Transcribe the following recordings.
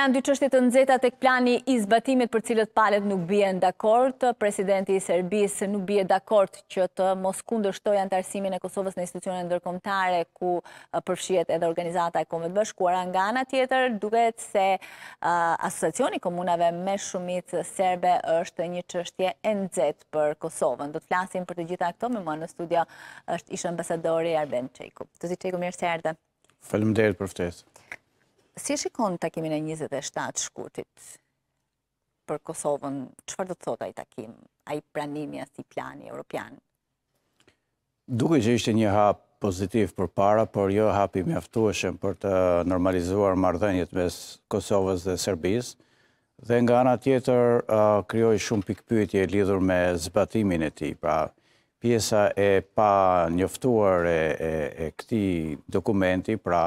janë dy qështet të nëzeta të këplani i zbatimit për cilët palet nuk bje në dakort. Presidenti i Serbis nuk bje dakort që të Moskundër shtoj antarësimin e Kosovës në institucionet ndërkomtare ku uh, përfshjet edhe organizata e komet bëshkuara nga nga tjetër. Duket se uh, asociacioni komunave me shumit serbe është një qështje e nëzet për Kosovën. Do të flasim për të gjitha këto me mua në studio është ishë ambasadori Arben Čejku. Të zi mirë se erdhe. Falem për ftesë. Si shikon të takimin e 27 shkurtit për Kosovën, qëfar do të thot a i takim, a i pranimi, a si plani europian? Dukë që ishte një hap pozitiv për para, por jo hapi mjaftueshëm për të normalizuar mardhenjet mes Kosovës dhe Serbis, dhe nga ana tjetër uh, kryoj shumë pikpytje lidhur me zbatimin e ti, pra pjesa e pa njoftuar e, e, këti dokumenti, pra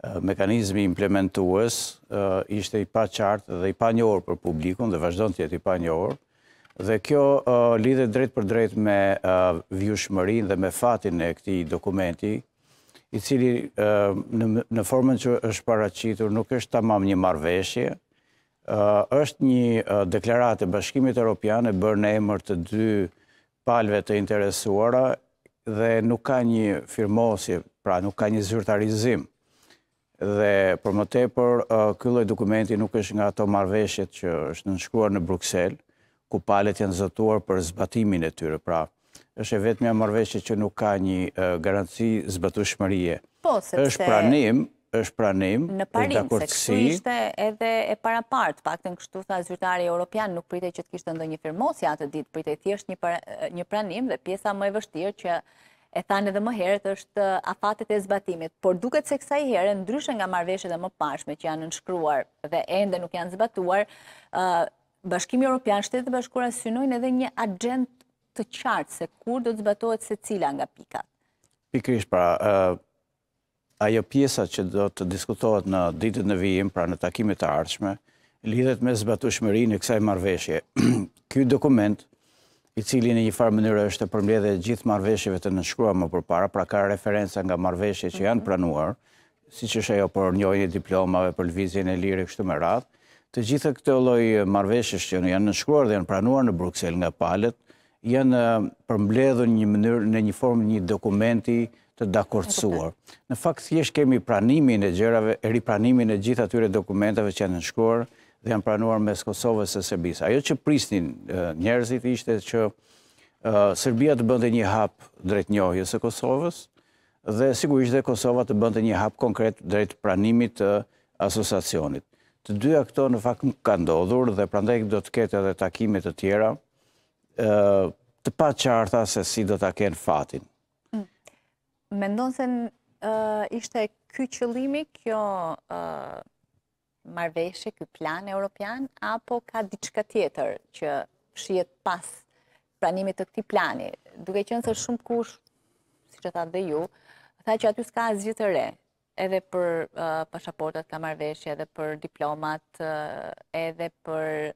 Eh, mekanizmi implementuës eh, ishte i pa qartë dhe i pa njohër për publikun dhe vazhdo në tjetë i pa njohër dhe kjo eh, lidhe drejt për drejt me vjushmërin dhe me fatin e këti dokumenti i cili në formën që është paracitur nuk është tamam një marveshje, është një deklarat e bashkimit e bërë në emër të dy palve të interesuara dhe nuk ka një firmosje, pra nuk ka një zyrtarizim dhe për më tepër, këlloj dokumenti nuk është nga ato marveshjet që është nënshkruar në Bruxelles, ku palet janë zëtuar për zbatimin e tyre. Pra, është e vetëmja marveshjet që nuk ka një garanci zbatu shmërije. Po, sepse... është pranim, është pranim, në parim, se kështu ishte edhe e para partë, pak të në kështu tha zyrtari Europian, nuk pritej që të kishtë ndo një firmosja atë ditë, pritej thjesht një pranim dhe pjesa më e vështirë që e thanë edhe më herët është afatet e zbatimit, por duket se kësa i herë, ndryshën nga marveshët e më pashme që janë nënshkruar dhe ende nuk janë zbatuar, Bashkimi Europian Shtetë dhe Bashkura synojnë edhe një agent të qartë se kur do të zbatohet se cila nga pikat. Pikrish, pra, ajo pjesa që do të diskutohet në ditët në vijim, pra në takimit të ardshme, lidhet me zbatushmëri e kësaj marveshje. Ky dokument, i cili në një farë mënyrë është të përmledhe gjithë marveshjeve të nëshkrua më përpara, pra ka referenca nga marveshje që janë mhm. pranuar, si që shë ajo për njojnë i diplomave, për lëvizjen e lirë, kështu me radhë, të gjithë këtë loj marveshje që janë nëshkruar dhe janë pranuar në Bruxelles nga palet, janë përmledhe një mënyrë në një formë një dokumenti të dakortësuar. Në fakt, thjesht kemi pranimin e e ripranimin e gjithë atyre dokumentave që janë nëshkruar, dhe janë pranuar mes Kosovës e Serbisë. Ajo që prisnin njerëzit ishte që Serbia të bënde një hap drejt njohjes e Kosovës dhe sigurisht dhe Kosova të bënde një hap konkret drejt pranimit të asosacionit. Të dyja këto në fakt nuk ka ndodhur dhe prandek do të kete edhe takimit të tjera të pa qarta se si do të kenë fatin. Mm. Mendojnë se ishte këqëlimi kjo marveshje, këj plan e Europian, apo ka diçka tjetër që shiet pas pranimit të këti plani, duke qënë se shumë kush, si që ta dhe ju, tha që aty s'ka asgjë të re, edhe për uh, pashaportat ka marveshje, edhe për diplomat, uh, edhe për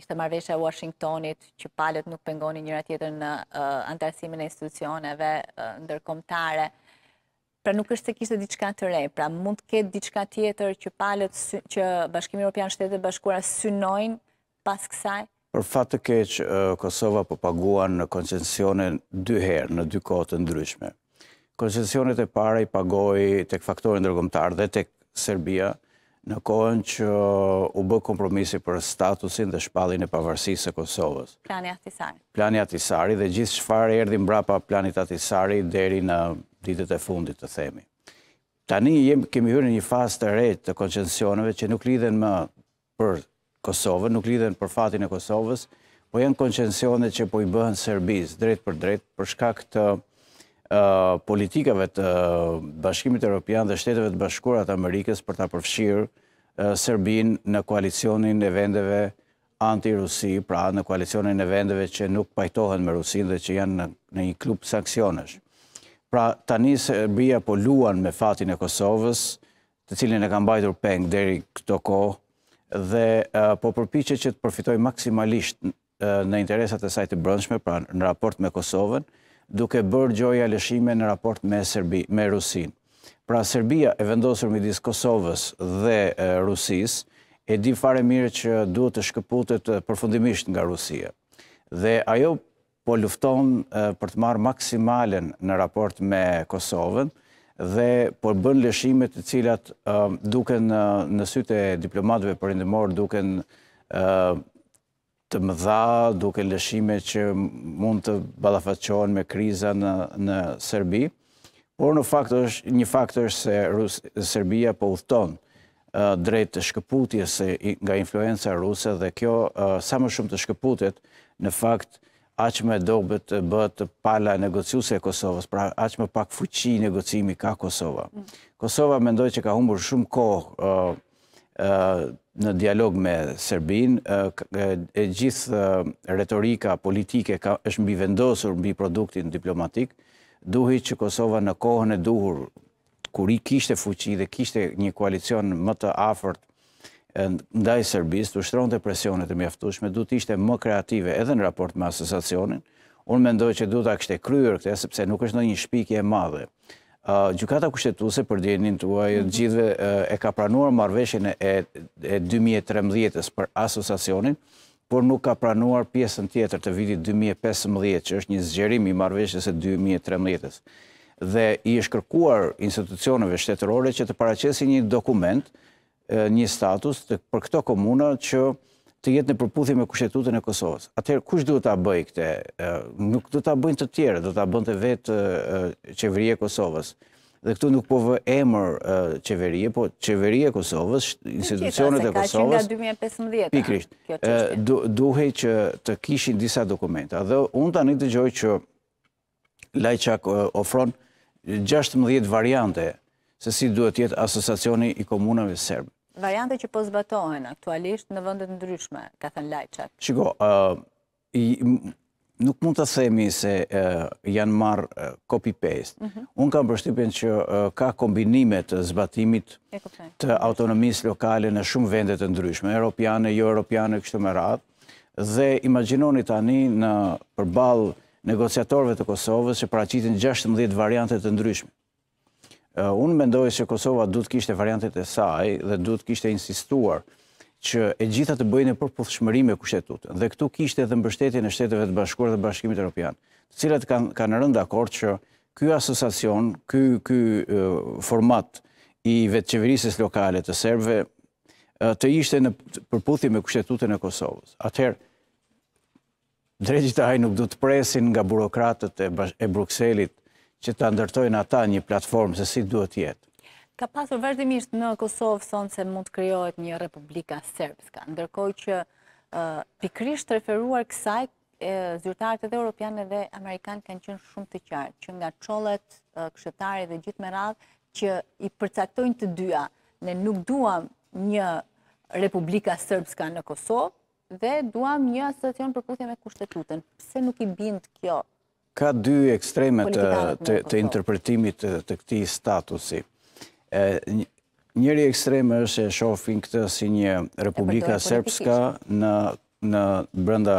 ishte marveshja Washingtonit, që palet nuk pengoni njëra tjetër në uh, antarësimin e institucioneve ndërkomtare, Pra nuk është se kishte diçka të re, pra mund të ketë diçka tjetër që palët që Bashkimi Evropian Shtetet Bashkuara synojnë pas kësaj. Për fat të keq, Kosova po paguan në koncensionin dy herë në dy kote të ndryshme. Koncensionet e pare i pagoi tek këfaktorin ndërkombëtar dhe tek Serbia në kohën që u bë kompromisi për statusin dhe shpallin e pavarësisë së Kosovës. Plani Atisari. Plani Atisari dhe gjithë shfarë erdi mbrapa planit Atisari deri në ditët e fundit të themi. Tani kemi hyrë një fast të rejtë të koncensioneve që nuk lidhen më për Kosovë, nuk lidhen për fatin e Kosovës, po janë koncensione që po i bëhen Serbis, drejt për drejt, për shka këtë politikave të bashkimit e Europian dhe shteteve të bashkurat Amerikës për ta përfshirë Serbin në koalicionin e vendeve anti-Rusi, pra në koalicionin e vendeve që nuk pajtohen me Rusin dhe që janë në një klub sankcionesh. Pra, tani se bia po luan me fatin e Kosovës, të cilin e kam bajtur pengë deri këto ko, dhe po përpiche që të përfitoj maksimalisht në interesat e sajtë brëndshme, pra në raport me Kosovën, duke bërë gjoja lëshime në raport me Serbi, me Rusin. Pra, Serbia e vendosur me disë Kosovës dhe Rusis, e di fare mire që duhet të shkëputet përfundimisht nga Rusia. Dhe ajo po lufton për të marë maksimalen në raport me Kosovën dhe po bën lëshimet të cilat duke në syte diplomatëve për duken duke të më dha duke lëshime që mund të balafatëqohen me kriza në Serbi, por në faktë është një faktë është se Serbia po uhton drejt të shkëputjes nga influenza ruse dhe kjo sa më shumë të shkëputjet në faktë aqë me dobet bët pala negociuse e Kosovës, pra aqë me pak fuqi negocimi ka Kosova. Kosova mendoj që ka humbur shumë kohë në dialog me Serbin, e gjithë retorika politike ka është mbi vendosur mbi produktin diplomatik, duhi që Kosova në kohën e duhur, kuri kishte fuqi dhe kishte një koalicion më të afert ndaj Serbis, të ushtron të presionet e mjeftushme, du të ishte më kreative edhe në raport me asosacionin. Unë mendoj që du të akështë e kryur këte, sepse nuk është në një shpikje madhe. Gjukata kushtetuse për djenin të uaj, mhm. gjithve e ka pranuar marveshjën e 2013-ës për asosacionin, por nuk ka pranuar pjesën tjetër të vitit 2015, që është një zgjerim i marveshjës e 2013-ës. Dhe i është kërkuar institucioneve shtetërore që të paracesi një dokument një status për këto komuna që të jetë në përputhje me kushtetutën e Kosovës. Atëherë, kush duhet ta bëjë këtë? Nuk do ta bëjnë të tjerë, do ta bënte vetë qeveria e Kosovës. Dhe këtu nuk po vë emër qeverie, po qeverie e Kosovës, institucionet e Kosovës. Nga 2015. Pikrisht. duhet që të kishin disa dokumenta. Dhe unë tani dëgjoj që Lajçak ofron 16 variante se si duhet jetë asosacioni i komunave serbe. Variante që po zbatohen aktualisht në vëndet ndryshme, ka thënë lajqat. Shiko, nuk mund të themi se janë marë copy-paste. Mhm. Unë kam përshtypen që ka kombinimet zbatimit të autonomisë lokale në shumë vendet ndryshme, europiane, jo europiane, kështu me ratë. Dhe imaginoni tani në përbalë negociatorve të Kosovës që praqitin 16 variantet ndryshme. Unë mendoj që Kosova du të kishte variantet e saj dhe du të kishte insistuar që e gjitha të bëjnë e përpullshmëri me kushtetut. Dhe këtu kishte edhe mbështetje në shteteve të bashkuar dhe bashkimit Europian, të cilat kanë rënda akord që ky asosacion, ky, ky format i vetë qeverisës lokale të serve të ishte në përputhje me kushtetutën e Kosovës. Atëherë, drejtë nuk du të presin nga burokratët e, e Bruxellit që të ndërtojnë ata një platformë se si duhet jetë. Ka pasur vërdimisht në Kosovë thonë se mund të kryojt një Republika Serbska, ndërkoj që pikrisht referuar kësaj zyrtarët edhe Europianë dhe Amerikanë kanë qënë shumë të qartë, që nga qollet, kështetari dhe gjithë me radhë, që i përcaktojnë të dyja, ne nuk duham një Republika Serbska në Kosovë, dhe duham një asocion përputhje me kushtetutën. Pse nuk i bind kjo Ka dy ekstremet të po. interpretimit të këti statusi. Njëri ekstreme është e shofin këtë si një Republika Serbska në brënda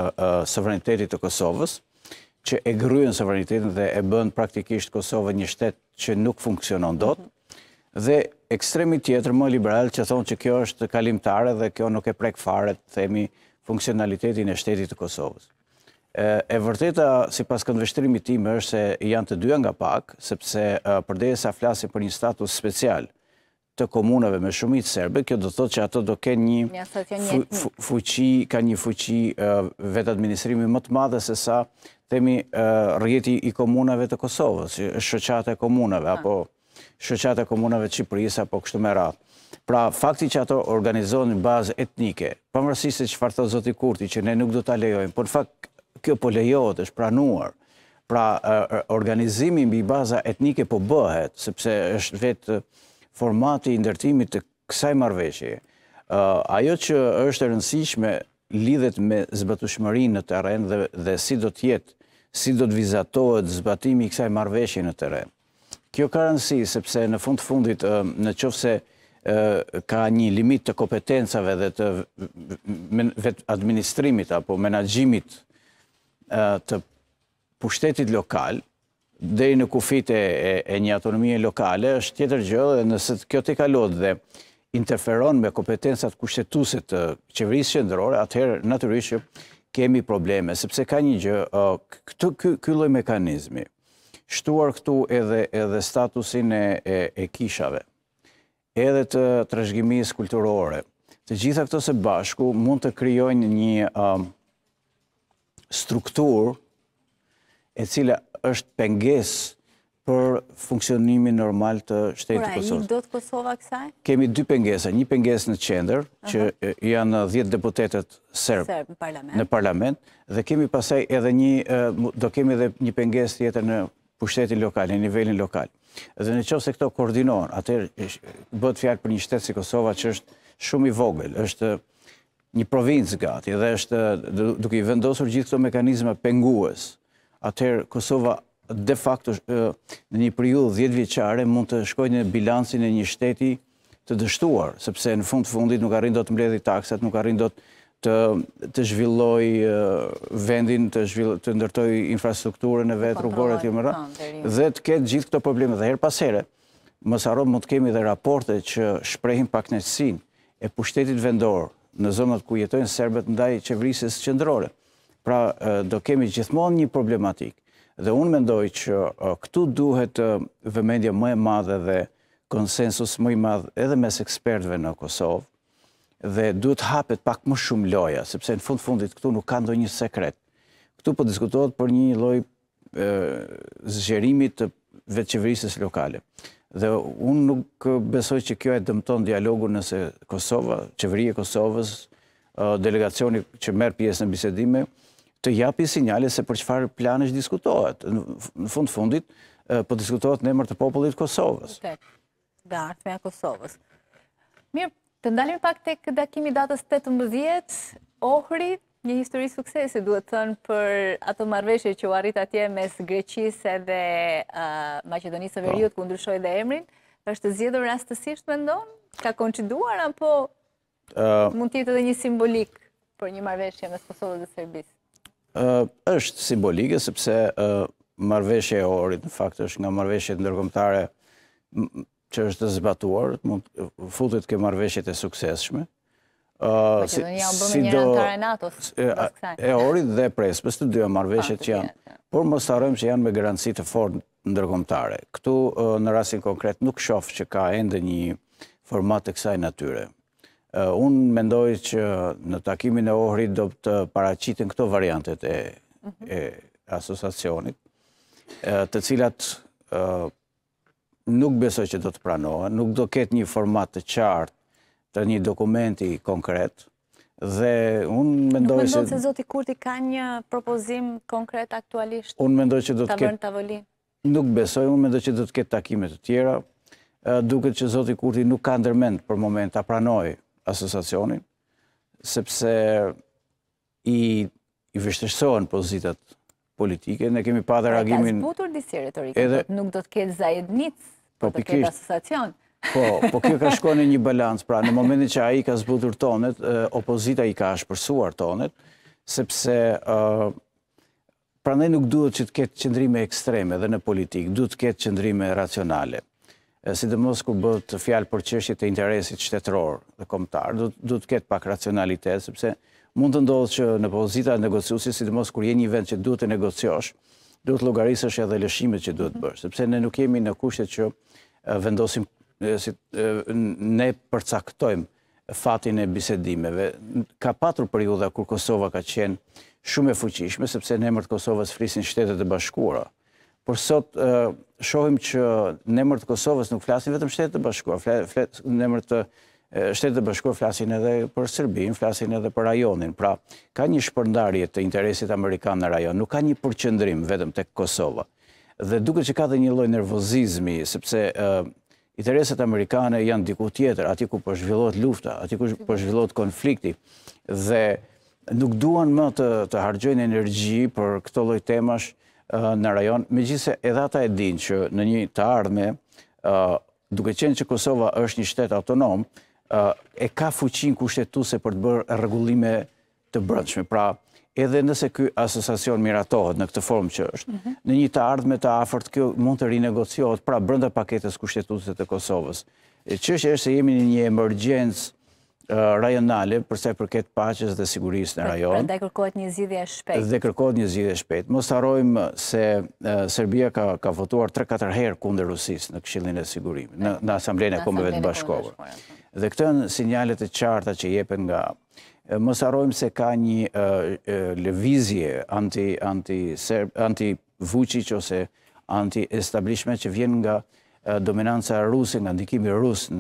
sovranitetit të Kosovës, që e gryën sovranitetin dhe e bënd praktikisht Kosovë një shtetë që nuk funksionon do të, mhm. dhe ekstremi tjetër më liberal që thonë që kjo është kalimtare dhe kjo nuk e prekfare të themi funksionalitetin e shtetit të Kosovës. E vërteta, si pas këndveshtrimi tim, është se janë të dyja nga pak, sepse përdeje sa flasin për një status special të komunave me shumit serbe, kjo do të thotë që ato do kënë një fuqi, ka një fuqi vetë administrimi më të madhe se sa temi rjeti i komunave të Kosovës, shëqate e komunave, ah. apo shëqate e komunave të Qipërisë, apo kështu me ratë. Pra, fakti që ato organizohen në bazë etnike, përmërësisht e që farë zoti Kurti, që ne nuk do të alejojnë, për në fakt kjo po lejohet, është pranuar. Pra organizimi mbi baza etnike po bëhet, sepse është vetë formati i ndërtimit të kësaj marveshje. Ajo që është rëndësishme lidhet me zbatushmëri në teren dhe si do tjetë, si do të vizatohet zbatimi i kësaj marveshje në teren. Kjo ka rëndësi, sepse në fund të fundit, në qofë se ka një limit të kompetencave dhe të administrimit apo menagjimit të pushtetit lokal, dhe i në kufit e një autonomie lokale, është tjetër gjë dhe nëse kjo të kalot dhe interferon me kompetensat kushtetuse të qeverisë qëndërore, atëherë naturishë kemi probleme, sepse ka një gjë, kylloj mekanizmi, shtuar këtu edhe statusin e kishave, edhe të trashgjimis kulturore, të gjitha këto se bashku mund të kryojnë një struktur e cila është penges për funksionimin normal të shtetë të pra, Kosovës. Pra, i do të Kosova kësaj? Kemi dy pengesa, një penges në qender, që janë 10 deputetet serbë në parlament, dhe kemi pasaj edhe një, do kemi edhe një penges tjetër në pushtetin lokal, në nivelin lokal. Dhe në qovë se këto koordinohen, atër bëtë fjarë për një shtetë si Kosova që është shumë i vogël, është një provincë gati dhe është duke i vendosur gjithë këto mekanizme pengues, atëherë Kosova de facto në një periudhë dhjetë vjeqare mund të shkoj në bilansin e një shteti të dështuar, sepse në fund të fundit nuk arrin do të mbledhi taksat, nuk arrin do të zhvilloj vendin, të ndërtoj infrastrukturën e vetë, rrugore të mëra, dhe të ketë gjithë këto probleme. Dhe herë pasere, mësarot mund të kemi dhe raporte që shprehin pak e pushtetit vendorë në zonët ku jetojnë serbet ndaj qeverisës qendrore. Pra do kemi gjithmonë një problematik. Dhe unë mendoj që këtu duhet vëmendje më e madhe dhe konsensus më i madh edhe mes ekspertëve në Kosovë dhe duhet hapet pak më shumë loja, sepse në fund fundit këtu nuk ka ndonjë sekret. Ktu po diskutohet për një lloj zgjerimi të vetëqeverisës lokale. Dhe unë nuk besoj që kjo e dëmton dialogu nëse Kosova, qëvërije e Kosovës, delegacioni që merë pjesë në bisedime, të japi sinjale se për qëfar plan është diskutohet. Në fund fundit, për po diskutohet në emër të popullit Kosovës. Dhe artëme a Kosovës. Mirë, të ndalim pak të këdakimi datës 18, ohrit, Një histori suksesi, duhet thënë për ato marveshe që u arrit atje mes Greqisë dhe uh, Macedonisë të veriut, po. ku ndryshoj dhe emrin, është zjedhë rastësisht me ndonë? Ka konqiduar, apo uh, mund tjetë edhe një simbolik për një marveshe mes Kosovës dhe Serbis? Uh, është simbolike, sepse marveshe e orit, në faktë është nga marveshe të ndërgëmtare që është të zbatuar, futët ke marveshe të sukseshme, Makedonia si do... u bëmë një antare NATO-s. E, e orit dhe presbës të dyja marveshët ah, që janë. Por mos harrojmë që janë me garanci të fortë ndërkombëtare. Këtu në rastin konkret nuk shoh që ka ende një format të kësaj natyre. unë mendoj që në takimin e ohrit do të paracitin këto variantet e, mhm. e asosacionit, të cilat nuk besoj që do të pranohen, nuk do ketë një format të qartë të një dokumenti konkret, dhe unë mendoj që... Nuk mendoj që Zoti Kurti ka një propozim konkret aktualisht të mërë të avoli? Nuk besoj, unë mendoj që do të ketë takimet të tjera, duke që Zoti Kurti nuk ka ndërmend për moment të apranoj asosacionin, sepse i vështështësohen pozitat politike, ne kemi pa dhe ragimin... Nuk do të ketë zajednic, për po do të ketë asosacion... Po, po kjo ka shkojnë një balans, pra në momentin që aji ka zbutur tonet, opozita i ka shpërsuar tonet, sepse pra ne nuk duhet që të ketë qëndrime ekstreme dhe në politikë, duhet të ketë qëndrime racionale. Si dhe mos kur bët fjalë për qështje të interesit shtetror dhe komtar, duhet të ketë pak racionalitet, sepse mund të ndodhë që në pozita negociusi, si dhe mos kur je një vend që duhet të negociosh, duhet logarisësh edhe lëshimet që duhet bërë, sepse ne nuk jemi në kushtet që vendosim ne përcaktojmë fatin e bisedimeve. Ka patru periuda kur Kosova ka qenë shumë e fuqishme, sepse në emërtë Kosovës flisin shtetet e bashkura. Por sot, shohim që në emërtë Kosovës nuk flasin vetëm shtetet e bashkura, në emërtë shtetet e bashkura flasin edhe për Sërbin, flasin edhe për rajonin. Pra, ka një shpërndarje të interesit Amerikan në rajon, nuk ka një përqëndrim vetëm të Kosova. Dhe duke që ka dhe një loj nervozizmi, sepse Intereset Amerikane janë diku tjetër, ati ku përshvillot lufta, ati ku përshvillot konflikti, dhe nuk duan më të hargjojnë energji për këto loj temash në rajon, me gjithse edhe ata e din që në një të ardhme, duke qenë që Kosova është një shtetë autonom, e ka fuqin kushtetuse për të bërë regullime të brëndshme. Pra, edhe nëse kjo asosacion miratohet në këtë formë që është, mhm. në një të ardhme të afert, kjo mund të rinegociohet pra brënda paketes kushtetutës e Kosovës. Qështë e është se jemi në një emergjens rajonale, përse përket paches dhe siguris në pra, rajon. Dhe kërkohet një zidhje shpet. Dhe kërkohet një zidhje shpet. Mos të arrojmë se Serbia ka votuar 3-4 herë kunde Rusis në këshillin e sigurimi, në Asamblejnë e Kombeve të Bashkovër. Dhe këtën sinjalet e qarta që jepen nga mos se ka një lëvizje anti-vucic ose anti-establishment që vjen nga dominanca rusë, nga ndikimi rusë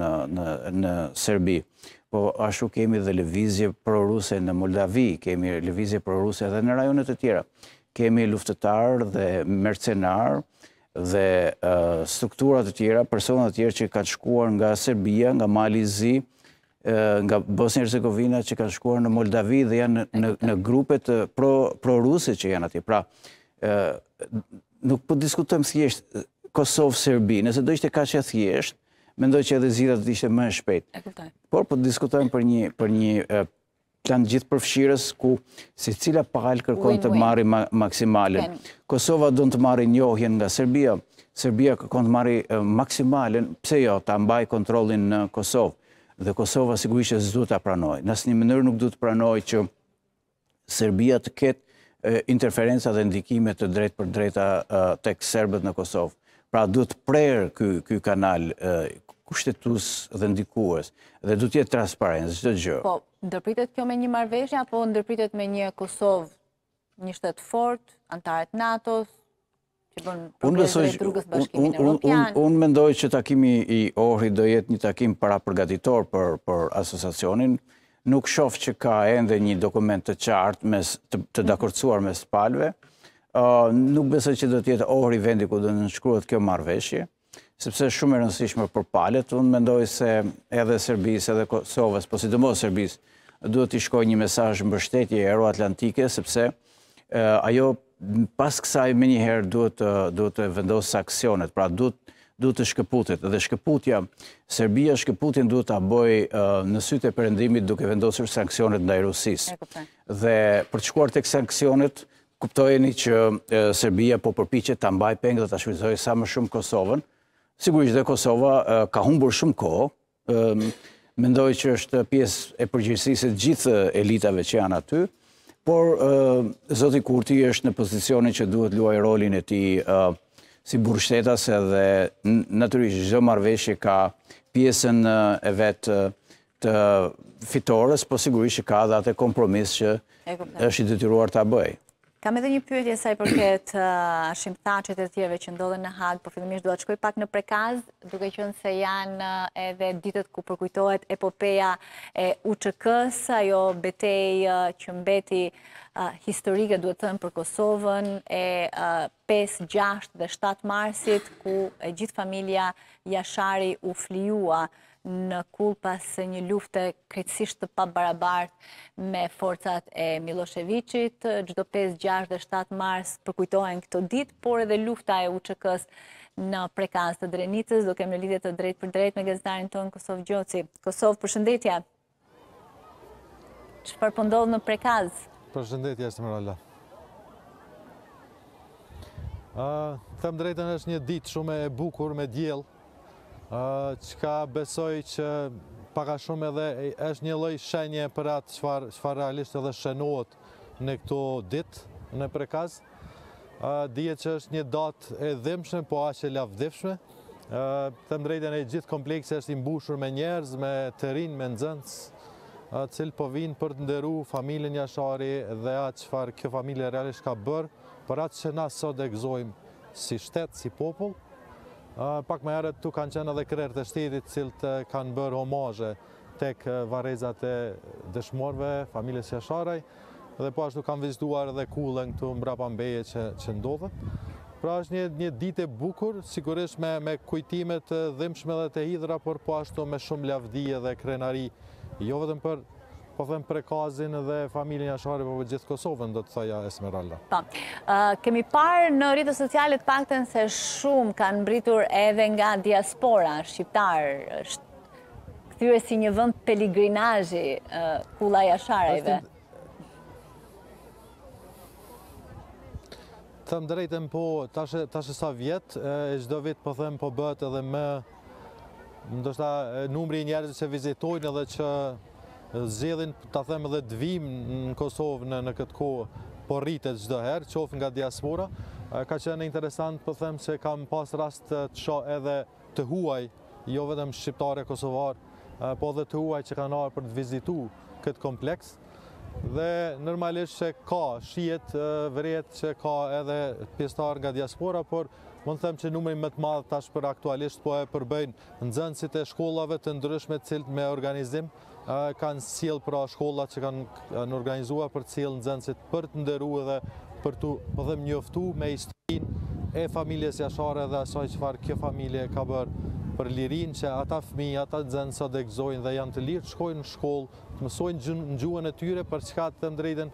në Serbi. Po ashtu kemi dhe lëvizje pro-ruse në Moldavi, kemi lëvizje pro-ruse edhe në rajonet e tjera. Kemi luftetarë dhe mercenar dhe strukturat e tjera, personat e tjera që ka të shkuar nga Serbia, nga Mali Zi, nga Bosnjë-Herzegovina që kanë shkuar në Moldavi dhe janë në grupet pro-ruse që janë ati. Pra, nuk po diskutojmë thjesht Kosovë-Serbi, nëse do ishte ka që thjesht, mendoj që edhe zhjithat të ishte më shpejt. Por, po diskutojmë për një plan gjithë përfshirës ku si cila pahal kërkon të marri maksimalin. Kosova do në të marri njohjen nga Serbia, Serbia kërkon të marri maksimalin, pse jo, ta mbaj kontrolin në Kosovë dhe Kosova sigurisht e duhet të apranoj. Nësë një mënyrë nuk du të pranoj që Serbia të ketë interferenca dhe ndikime të drejt për drejta tek Serbët në Kosovë. Pra du të prerë këj kanal kushtetus dhe ndikues dhe du të jetë transparent, zdo gjë. Po, ndërpritet kjo me një marveshja, po ndërpritet me një Kosovë, një shtetë fort, antarët NATO-së, Unë besoj unë mendoj që takimi i Ohrit do jetë një takim para përgatitor për për asociacionin. Nuk shoh që ka ende një dokument të qartë mes të, mhm. dakurcuar mes palëve. ë uh, nuk besoj që do të jetë Ohri vendi ku do të nënshkruhet kjo marveshje, sepse është shumë e rëndësishme për palët. Unë mendoj se edhe Serbisë edhe Kosovës, po sidomos Serbisë, duhet i shkojë një mesazh mbështetje euroatlantike sepse uh, ajo pas kësaj me njëherë duhet të vendosë aksionet, pra duhet të shkëputit, dhe shkëputja, Serbia shkëputin duhet të aboj në sytë e përendimit duke vendosër sankcionet ndaj Rusis. Dhe për të shkuar të këtë kuptojeni që Serbia po përpichet të ambaj pengë dhe të shvizohi sa më shumë Kosovën. Sigurisht dhe Kosova ka humbur shumë kohë, mendoj që është pjesë e përgjësisit gjithë elitave që janë aty, por Zoti Kurti është në pozicionin që duhet luaj rolin e ti si burshtetas edhe naturisht gjithë marveshje ka pjesën e vetë të fitores, po sigurisht që ka dhe atë kompromis që është i detyruar të bëjë. Kam edhe një pyetje sa i përket shimtacit e tjerve që ndodhen në hagë, po fillimisht duha të shkoj pak në prekaz, duke që se janë ah, edhe ditët ku përkujtohet epopeja e UQK-së, ajo betej ah, që mbeti ah, historike duhet të në për Kosovën e 5, 6 dhe 7 marsit, ku gjithë familia jashari u flijua në kul pas një lufte krejtësisht të pa me forcat e Miloševiqit. Gjdo 5, 6 dhe 7 mars përkujtojnë këto dit, por edhe lufta e uqëkës në prekaz të drenitës, do kemë në lidhjet të drejt për drejt me gazetarin tonë Kosovë Gjoci. Kosovë, përshëndetja. Që përpëndodhë po në prekaz? Përshëndetja, së më rëllat. Të drejtën është një ditë shumë e bukur me djelë, ka besoj që paka shumë edhe është një loj shenje për atë qëfar realisht edhe shenuot në këto dit në prekaz. Dije që është një datë e dhimshme, po ashe lafdhifshme. Të mdrejten e gjithë kompleksi është imbushur me njerëz, me të rinë, me nëzëns, cilë po vinë për të nderu familin një dhe atë qëfar kjo familje realisht ka bërë, për atë që na sot e gëzojmë si shtetë, si popullë. Pak më erët, tu kanë qenë edhe kërër të shtetit cilë të kanë bërë homajë tek varezat e dëshmorve, familës jasharaj, dhe po ashtu kanë vizituar edhe kullën këtu në brapa mbeje që ndodhe Pra është një dit e bukur, sigurisht me kujtimet dhimshme dhe të hidra, por po ashtu me shumë lavdije dhe krenari, jo vëtëm për po them prekazin dhe familjen e Shahrit po gjithë Kosovën do të thaja Esmeralda. Po. Ë kemi parë në rrjetet sociale të paktën se shumë kanë mbritur edhe nga diaspora shqiptarë, është kthyer si një vend peligrinazhi kulla e Shahrit. Thëmë drejtën po, tashë, tashë sa vjetë, e gjdo vitë po thëmë po bëtë edhe me, më do shta, numri njerëzë që vizitojnë edhe që zgjedhin ta them edhe dvim në Kosovë në, në këtë kohë po rritet çdo herë qoftë nga diaspora ka qenë interesant po them se kam pas rast të shoh edhe të huaj jo vetëm shqiptare kosovar po edhe të huaj që kanë ardhur për të vizituar këtë kompleks dhe normalisht që ka shihet vërjet që ka edhe pjestar nga diaspora por Mund them që numri më të madh tash për aktualisht po e përbëjnë nxënësit e shkollave të ndryshme të cilët me organizim kanë sjell pra shkollat që kanë në organizuar për të sjell nxënësit për të nderuar dhe për të po them njoftu me historinë e familjes Jashare dhe asaj çfarë kjo familje ka bërë për lirin që ata fmi, ata dzenë dhe gëzojnë dhe janë të lirë, shkojnë në shkollë, të mësojnë në gjuën e tyre për çka të ndrejden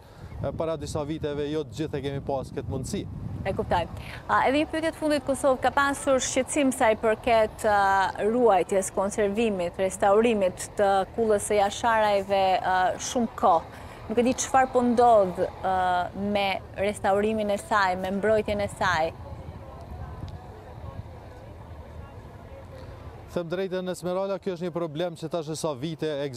para disa viteve, jo të gjithë e kemi pas këtë mundësi. E kuptaj. Edhe një pytjet fundit Kosovë ka pasur shqecim sa i përket ruajtjes, konservimit, restaurimit të kullës e jasharajve shumë kohë. Nuk e di qëfar po ndodhë me restaurimin e saj, me mbrojtjen e saj. Thëmë drejtën e Smerala, kjo është një problem që ta sa vite e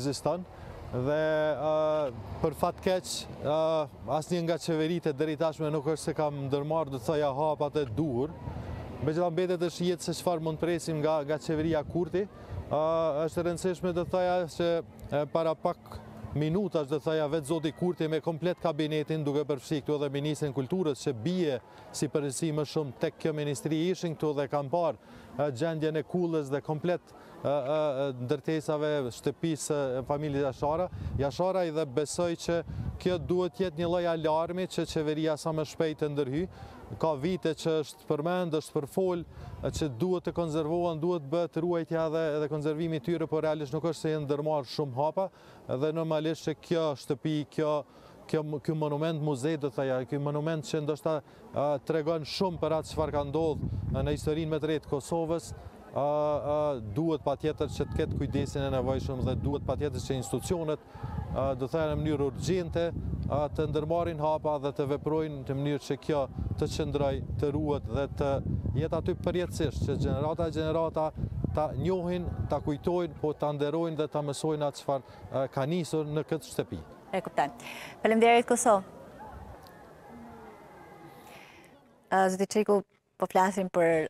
dhe për fatkeq, keq uh, asnjë nga qeveritë deri tashmë nuk është se kam ndërmarrë do të thoja hapat e dur. Megjithatë mbetet të shihet se çfarë mund presim nga qeveria Kurti. Ë është e rëndësishme të thaja se para pak minutash do thoja vetë zoti Kurti me komplet kabinetin duke përfshirë këtu edhe ministrin kulturës që bie si përgjithësi më shumë tek kjo ministri ishin këtu dhe kanë parë gjendjen e kullës dhe komplet ndërtesave shtëpisë familje Jashara. Jashara i dhe besoj që kjo duhet jetë një loj alarmi që qeveria sa me shpejt e ndërhy. Ka vite që është përmend, është përfol, që duhet të konzervohen, duhet bëtë ruajtja dhe, konzervimi tyre, por realisht nuk është se jenë ndërmarë shumë hapa, dhe normalisht që kjo shtëpi, kjo kjo monument muzej, dhe thaja, kjo monument që ndoshta të regon shumë për atë që farë ka ndodhë në historinë me rejtë Kosovës, duhet pa tjetër që të ketë kujdesin e nevojshëm dhe duhet pa tjetër që institucionet dhe thaja në mënyrë urgjente të ndërmarin hapa dhe të veprojnë të mënyrë që kjo të qëndroj, të ruet dhe të jetë aty përjetësisht që generata e generata të njohin, të kujtojnë, po të nderojnë dhe të mësojnë atë që farë ka nisur në këtë shtepi e kuptaj. Pëllim derit Kosovë. Zëti Qeku, po flasim për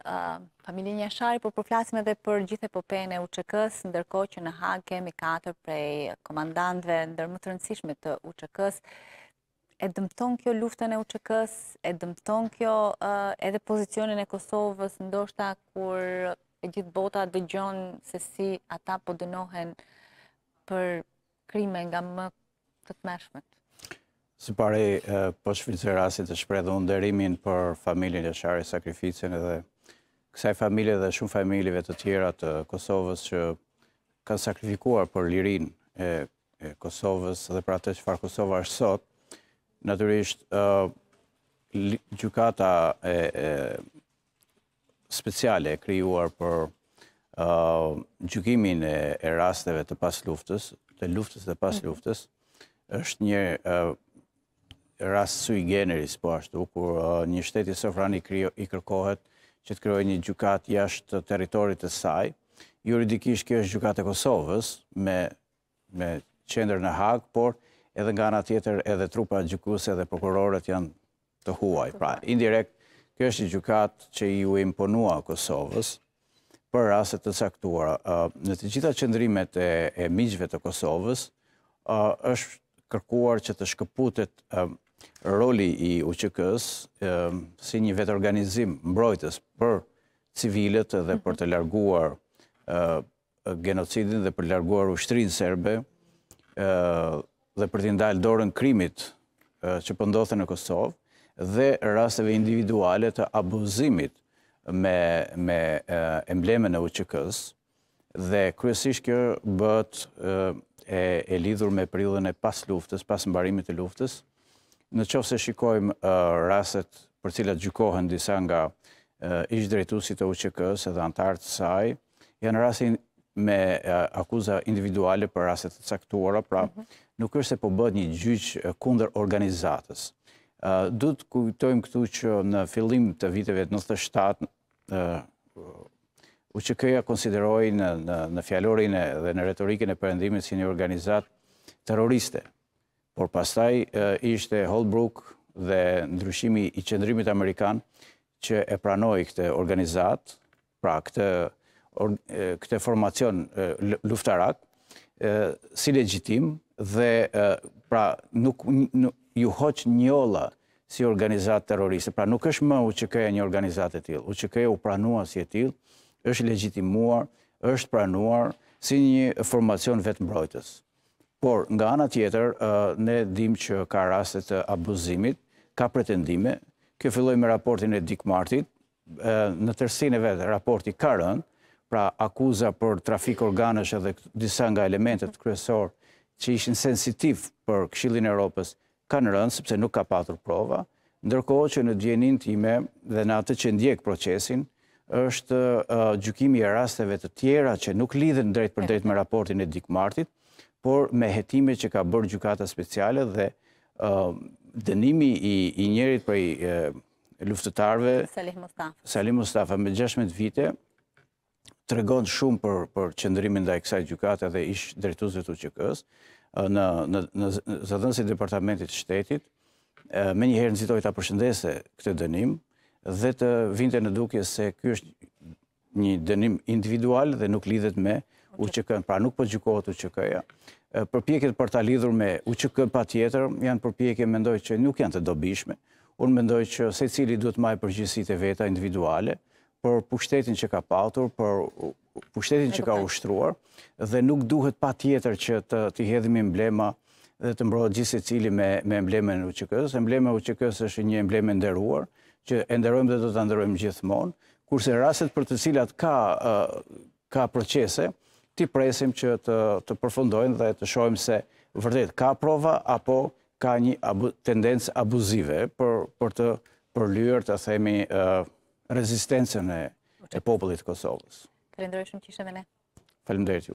familjen një shari, po, po flasim edhe për gjithë e popen s uqëkës, ndërko që në hagë kemi 4 prej komandantve ndër më të rëndësishme të uqëkës. E dëmëton kjo luftën e uqëkës, e dëmëton kjo edhe pozicionin e Kosovës, ndoshta kur e gjithë bota dëgjon se si ata po dënohen për krime nga më të të mërshme. Si pare, po shvizë e rasit të shpredhë underimin për familjën e shari e sakrificin edhe kësaj familje dhe shumë familjeve të tjera të Kosovës që kanë sakrifikuar për lirin e Kosovës dhe pra të që farë Kosovë është sot, naturisht gjukata e speciale e kryuar për gjukimin e rasteve të pas luftës, të luftës dhe pas mhm. luftës, është një rast sui generis, po ashtu, kur një shteti sofrani i kërkohet që të kryoj një gjukat jashtë teritorit të saj. Juridikisht kjo është gjukat e Kosovës me qender në hak, por edhe nga nga tjetër edhe trupa gjukuse dhe prokurorët janë të huaj. Pra, indirekt, kjo është një gjukat që ju imponua Kosovës për raset të saktuar. Në të gjitha qëndrimet e migjve të Kosovës, është kërkuar që të shkëputet roli i UQK-s si një vetë organizim mbrojtës për civilet dhe për të larguar genocidin dhe për larguar ushtrin serbe dhe për t'indalë dorën krimit që pëndothën po në Kosovë dhe rasteve individuale të abuzimit me embleme në UQK-s dhe kryesisht kjo bëtë e lidhur me prillën e pas luftës, pas mbarimit e luftës, në qovë se shikojmë raset për cilat gjukohen disa nga ishtë drejtusit e uqekës edhe antartë saj, janë rasin me akuza individuale për raset të caktuara, pra mhm. nuk është se po bëdë një gjyqë kunder organizatës. Dutë kujtojmë këtu që në fillim të viteve të 97, u që këja konsiderojnë në fjallorin dhe në retorikin e përëndimit si një organizat terroriste. Por pastaj ishte Holbrook dhe ndryshimi i qëndrimit Amerikan që e pranoj këtë organizat, pra këtë formacion luftarak, si legjitim dhe pra nuk ju hoq njolla si organizat terroriste, pra nuk është më u që këja një organizat e tilë, u që këja u pranua si e tilë, është legjitimuar, është pranuar si një formacion vetë mbrojtës. Por, nga anë atjetër, ne dim që ka rastet të abuzimit, ka pretendime, kjo filloj me raportin e Dick Martit, në tërstin e vetë raporti ka rënd, pra akuza për trafik organës edhe disa nga elementet kryesor që ishin sensitiv për këshillin e Europës, ka në rëndë, sepse nuk ka patur prova, ndërkohë që në djenin time dhe në atë që ndjek procesin, është gjukimi e rasteve të tjera që nuk lidhen drejt për drejt me raportin e dikmartit, martit, por me hetime që ka bërë gjukata speciale dhe dënimi i njerit për i luftetarve, Salim Mustafa, me 16 vite, të regon shumë për qëndrimin dhe e kësaj gjukata dhe ishë drejtuzve të që në në i Departamentit Shtetit, me njëherë nëzitoj të apërshëndese këtë dënim, dhe të vinte në duke se kjo është një dënim individual dhe nuk lidhet me UQK, pra nuk për gjukohet UQK. Përpjeket për ta lidhur me UQK pa tjetër, janë përpjeket mendoj që nuk janë të dobishme, unë mendoj që se cili duhet maj për gjësit e veta individuale, për pushtetin që ka patur, për pushtetin që ka ushtruar, dhe nuk duhet pa tjetër që të të hedhimi emblema dhe të mbrojë gjithë secili cili me emblemen UQK-së. Emblema UQK-së është një emblemen nderuar, që e nderojmë dhe do të nderojmë gjithmonë, kurse raset për të cilat ka ka procese, ti presim që të të përfundojnë dhe të shohim se vërtet ka prova apo ka një tendencë abuzive për për të për lyer të themi rezistencën e, popullit të Kosovës. Falenderoj shumë që ishe me ne. Faleminderit.